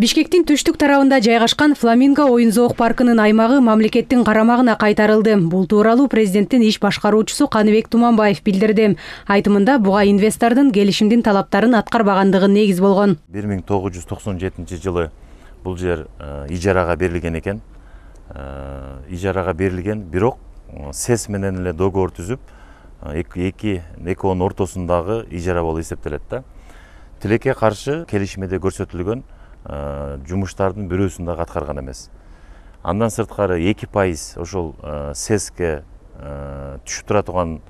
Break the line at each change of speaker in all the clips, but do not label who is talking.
бишкектин түштүк тарабында жайгашкан фламинго оюн зоок паркынын аймагы мамлекеттин карамагына кайтарылды бул тууралуу президенттин иш башкаруучусу каныбек туманбаев билдирди айтымында буга инвестордун келишимдин талаптарын аткарбагандыгы негиз болгон
бир миң тогуз жүз токсон жетинчи жылы бул жер э, ижарага берилген экен э, ижарага берилген бирок э, сес менен эле договор түзүп эки экөөнүн ортосундагы ижара болуп эсептелет да тилекке каршы келишмеде көрсөтүлгөн Э, жумуштардын бирөөсүн дагы аткарган эмес андан сырткары эки пайыз ошол э, сэске э, түшүп тура турган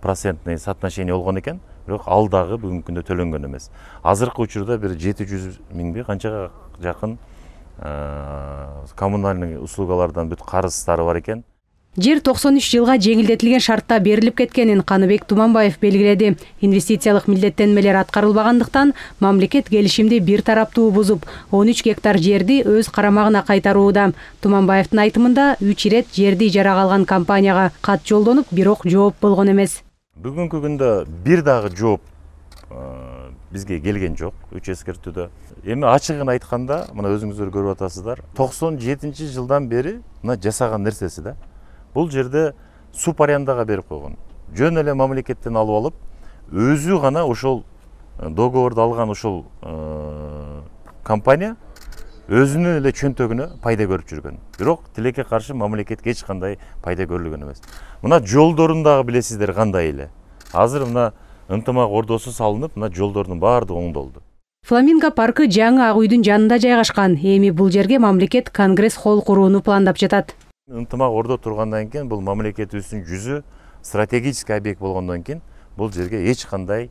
процентный соотношение болгон экен бирок ал дагы бүгүнкү күндө төлөнгөн эмес азыркы учурда бир жети жүз миңби канчага жакын коммунальный услугалардан бүт карыздары бар экен
жер токсон үч жылга жеңилдетилген шартта берилип кеткенин каныбек туманбаев белгиледи инвестициялык милдеттенмелер аткарылбагандыктан мамлекет келишимди бир тараптуу бузуп он үч гектар жерди өз карамагына кайтарууда туманбаевдин айтымында үч ирет жерди ижарага алган компанияга кат жолдонуп бирок жооп болгон эмес
бүгүнкү күндө бир дагы жооп э, бизге келген жок үч эскертүүдө эми ачыгын айтканда мына өзүңүздөр көрүп атасыздар токсон жетинчи жылдан бери мына жасаган нерсеси да бұл жерде субарендаға беріп қойған жөн эле мамлекеттен алып алып өзі ғана ошол договорду алған ошол компания өзүнүн эле чөнтөгүнө пайда көрүп жүргөн бирок тилекке каршы мамлекетке эч кандай пайда көрүлгөн эмес мына жолдорун дагы билесиздер кандай эле азыр мына ынтымак ордосу салынып мына жолдордун баардыгы оңдолду
фламинго паркы жаңы ак үйдүн жанында жайгашкан эми бул жерге мамлекет конгресс холл курууну пландап жатат
ынтымақ орда тұрғаннан кейін бұл мемлекетіміздің жүзі стратегический объект болғаннан кейін бұл жерге ешқандай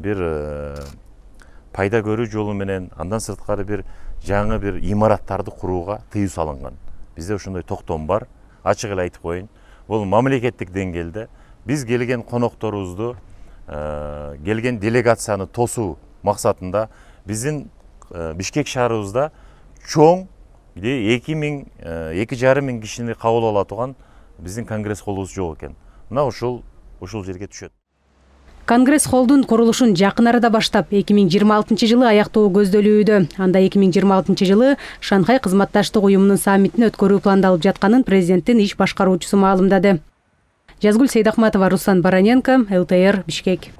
бір пайда көру жолыменен андан сыртқары бір жаңы бір имараттарды құруға тыю салынған бізде ошондой токтом бар ачык эле айтып коеюн бул мамлекеттик деңгээлде биз келген конокторубузду келген делегацияны тосуу максатында биздин бишкек шаарыбызда чоң эки миң э, эки жарым миң кишини кабыл ала турган биздин конгресс холубуз жок экен мына ушул ушул жерге түшөт
конгресс холлдун курулушун жакын арада баштап эки миң жыйырма алтынчы жылы аяктоо көздөлүүдө анда эки миң жыйырма алтынчы жылы шанхай кызматташтык уюмунун саммитин өткөрүү пландалып жатканын президенттин иш башкаруучусу маалымдады жазгүл сейдахматова руслан бороненко лтр бишкек